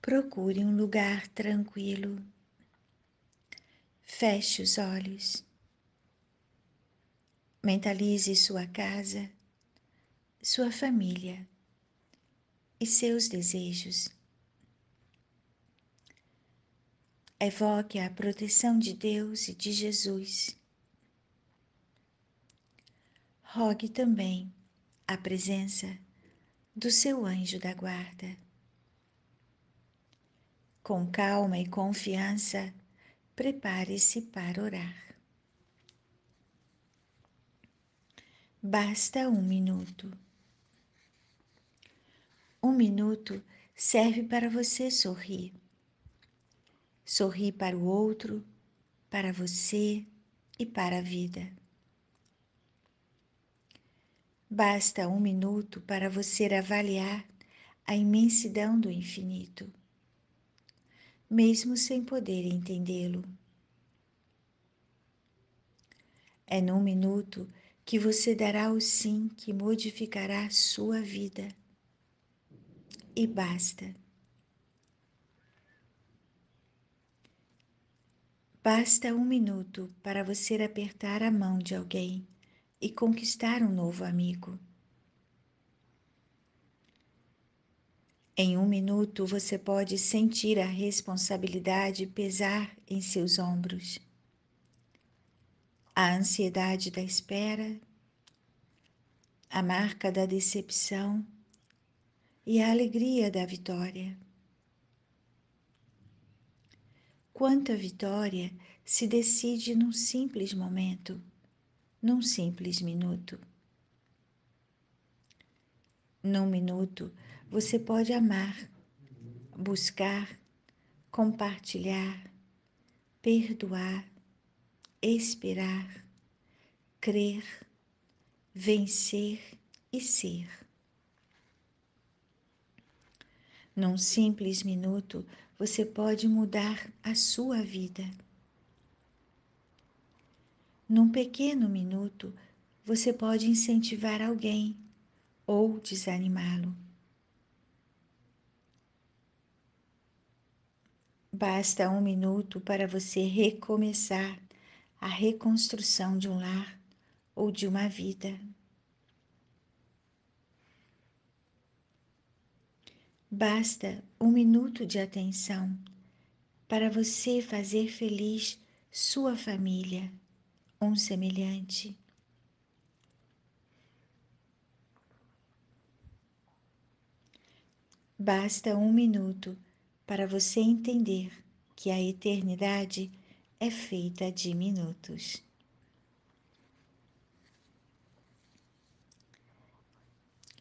Procure um lugar tranquilo. Feche os olhos. Mentalize sua casa, sua família e seus desejos. Evoque a proteção de Deus e de Jesus. Rogue também a presença do seu anjo da guarda. Com calma e confiança, prepare-se para orar. Basta um minuto. Um minuto serve para você sorrir. Sorrir para o outro, para você e para a vida. Basta um minuto para você avaliar a imensidão do infinito mesmo sem poder entendê-lo. É num minuto que você dará o sim que modificará sua vida. E basta. Basta um minuto para você apertar a mão de alguém e conquistar um novo amigo. Em um minuto, você pode sentir a responsabilidade pesar em seus ombros, a ansiedade da espera, a marca da decepção e a alegria da vitória. Quanta vitória se decide num simples momento, num simples minuto. Num minuto, você pode amar, buscar, compartilhar, perdoar, esperar, crer, vencer e ser. Num simples minuto, você pode mudar a sua vida. Num pequeno minuto, você pode incentivar alguém ou desanimá-lo. Basta um minuto para você recomeçar a reconstrução de um lar ou de uma vida. Basta um minuto de atenção para você fazer feliz sua família, um semelhante. Basta um minuto para você entender que a eternidade é feita de minutos.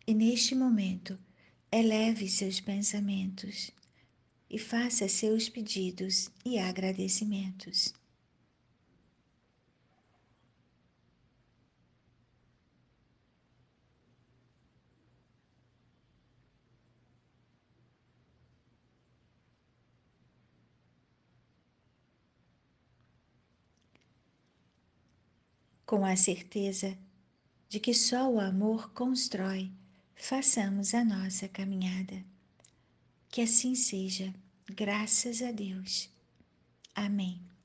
E neste momento, eleve seus pensamentos e faça seus pedidos e agradecimentos. com a certeza de que só o amor constrói, façamos a nossa caminhada. Que assim seja, graças a Deus. Amém.